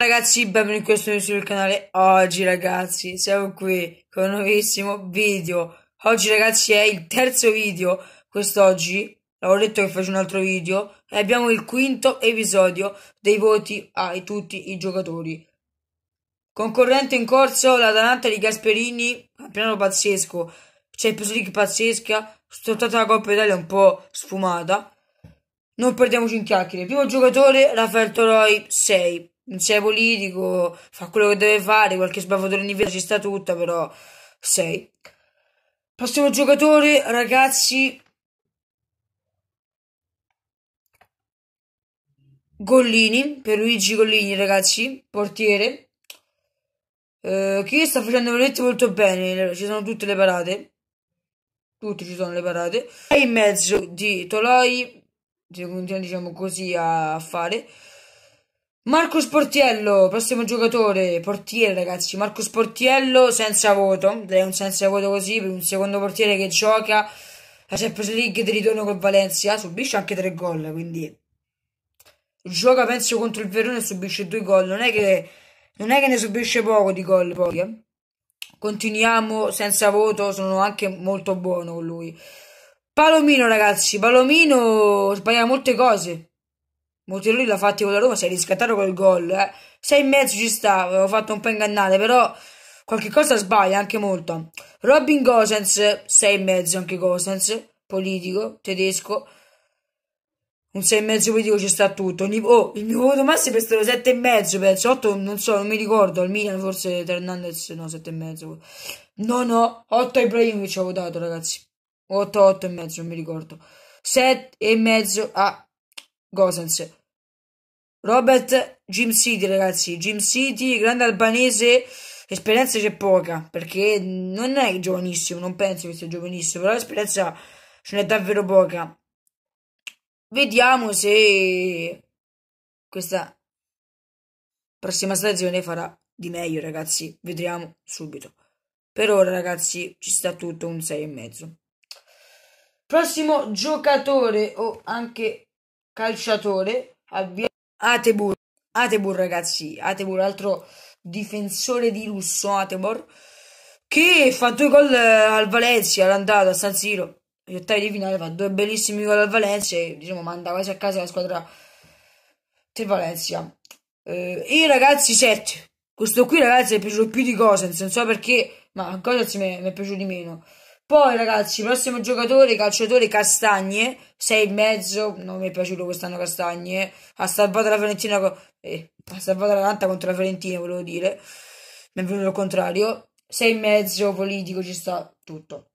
Ragazzi, benvenuti in questo video sul canale. Oggi ragazzi, siamo qui con un nuovissimo video. Oggi ragazzi è il terzo video, quest'oggi, l'avevo detto che faccio un altro video, e abbiamo il quinto episodio dei voti a tutti i giocatori. Concorrente in corso, l'Atalanta di Gasperini, piano pazzesco, c'è il League pazzesca, soltanto la Coppa Italia un po' sfumata. Non perdiamoci in chiacchiere. Primo giocatore, Raffaele Toroi, 6 non sei politico, fa quello che deve fare, qualche sbaffatore in difesa ci sta tutta, però sei. Prossimo giocatore, ragazzi. Gollini, per Luigi Gollini, ragazzi, portiere. Eh, che sta facendo veramente molto bene, ci sono tutte le parate. Tutte ci sono le parate. E in mezzo di Toloi, se continuiamo diciamo così a fare. Marco Sportiello, prossimo giocatore, portiere ragazzi, Marco Sportiello senza voto, è un senza voto così per un secondo portiere che gioca la Champions League di ritorno con Valencia, subisce anche tre gol, quindi gioca penso contro il Verona e subisce due gol, non è che, non è che ne subisce poco di gol poi, eh? continuiamo senza voto, sono anche molto buono con lui. Palomino ragazzi, Palomino sbaglia molte cose, Monterlui l'ha fatti con la Roma, si è riscattato col gol. Eh. Sei e mezzo ci sta, avevo fatto un po' ingannare, però qualche cosa sbaglia anche molto. Robin Gosens, sei e mezzo anche Gosens, politico, tedesco. Un sei e mezzo politico ci sta tutto. Oh, il mio voto massimo è stato sette e mezzo, penso. Otto, non so, non mi ricordo. Al Milan forse Hernandez, no, sette e mezzo. No, no, 8 Ibrahimovic ho votato, ragazzi. 8, otto e mezzo, non mi ricordo. Sette e mezzo a... Gosens. Robert Jim City, ragazzi. Jim City, grande albanese. Esperienza c'è poca perché non è giovanissimo, non penso che sia giovanissimo, però l'esperienza ce n'è davvero poca. Vediamo se questa prossima stagione farà di meglio, ragazzi. Vedremo subito. Per ora, ragazzi, ci sta tutto un 6,5. Prossimo giocatore o anche calciatore Atebur, Atebur ragazzi, Atebur altro difensore di lusso Atebor che fa due gol eh, al Valencia all'andata a San Siro gli ottavi di finale fa due bellissimi gol al Valencia e diciamo manda quasi a casa la squadra del Valencia eh, e ragazzi 7 questo qui ragazzi è piaciuto più di Gosens non so perché ma Gosens mi è, mi è piaciuto di meno poi ragazzi, prossimo giocatore, calciatore Castagne, 6 e mezzo, non mi è piaciuto quest'anno Castagne, ha salvato la Fiorentina, eh, ha salvato la l'Atalanta contro la Fiorentina, volevo dire, mi è venuto il contrario, 6 e mezzo, politico, ci sta tutto.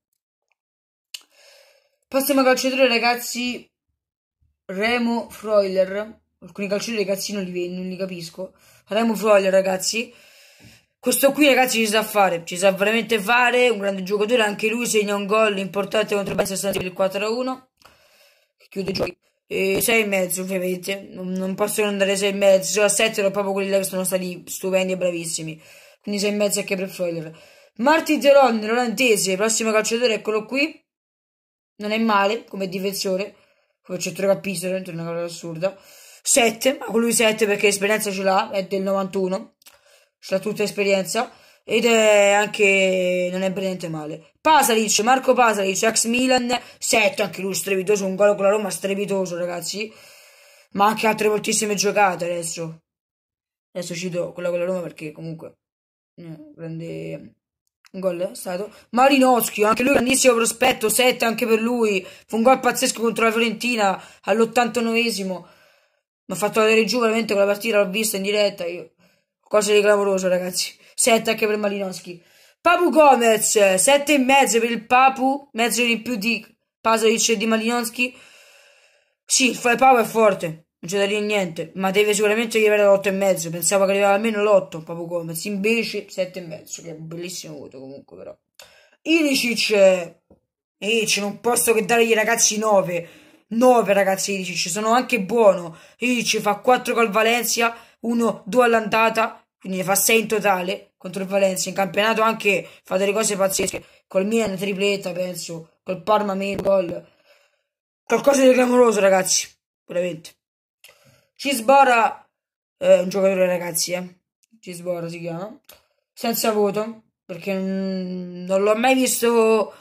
Prossimo calciatore ragazzi, Remo Freuler, alcuni calciatori ragazzi non li, non li capisco, Remo Freuler ragazzi, questo qui ragazzi ci sa fare, ci sa veramente fare, un grande giocatore, anche lui segna un gol importante contro il Manchester City 4-1. Chiude i giochi. 6,5 ovviamente, non, possono andare 6,5, Cioè, 7 erano proprio quelli che sono stati stupendi e bravissimi. Quindi 6,5 anche per Foglier. Marti Teron, l'olandese, prossimo calciatore, eccolo qui. Non è male come difensore, come centrocampista, è una cosa assurda. 7, ma con lui 7 perché l'esperienza ce l'ha, è del 91 tutta esperienza ed è anche non è per niente male Pasalic, Marco Pasalic, ex Milan 7, anche lui strepitoso un gol con la Roma strepitoso ragazzi ma anche altre moltissime giocate adesso adesso cito quella con la Roma perché comunque eh, grande un gol è stato Marinowski, anche lui grandissimo prospetto 7 anche per lui fu un gol pazzesco contro la Fiorentina all'89esimo mi ha fatto vedere giù veramente quella partita l'ho vista in diretta io Cosa di clamoroso, ragazzi. 7 anche per Malinowski. Papu Gomez, 7,5 per il Papu, mezzo in più di Pasalic e di Malinowski. Sì, il Papu è forte, non c'è da dire niente, ma deve sicuramente arrivare all'8,5. Pensavo che arrivava almeno l'8 Papu Gomez, invece 7,5, che è un bellissimo voto comunque però. Ilicic, Ilicic, non posso che dare ai ragazzi 9. 9 ragazzi Ilicic, sono anche buono. Ilicic fa 4 col Valencia, 1-2 all'andata quindi ne fa 6 in totale contro il Valencia in campionato anche fa delle cose pazzesche col Milan tripletta penso col Parma meno gol qualcosa di clamoroso ragazzi veramente Cisbora è eh, un giocatore ragazzi eh Cisbora si chiama senza voto perché non l'ho mai visto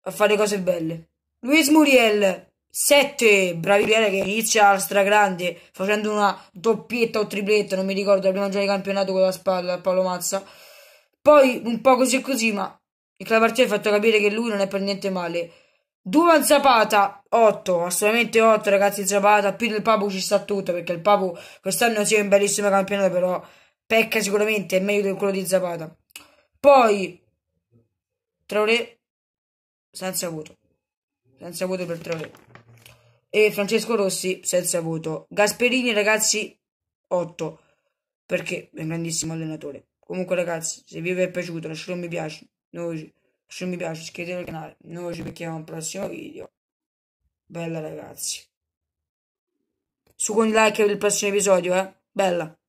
a fare cose belle Luis Muriel 7 bravi Pierre che inizia stragrande facendo una doppietta o tripletta non mi ricordo la prima giornata di campionato con la spalla a Paolo Mazza poi un po' così e così ma il Clapartier ha fatto capire che lui non è per niente male Duvan Zapata 8 assolutamente 8 ragazzi Zapata più del Papu ci sta tutto perché il Papu quest'anno sia un bellissimo campionato però pecca sicuramente è meglio di quello di Zapata poi Traoré senza voto senza voto per Traoré e Francesco Rossi senza voto. Gasperini, ragazzi, 8 perché è un grandissimo allenatore. Comunque, ragazzi, se vi è piaciuto, lasciate un mi piace. Noi, lasciate un mi piace, iscrivetevi al canale. Noi ci becchiamo al prossimo video. Bella, ragazzi. Su con i like per il prossimo episodio, eh? Bella.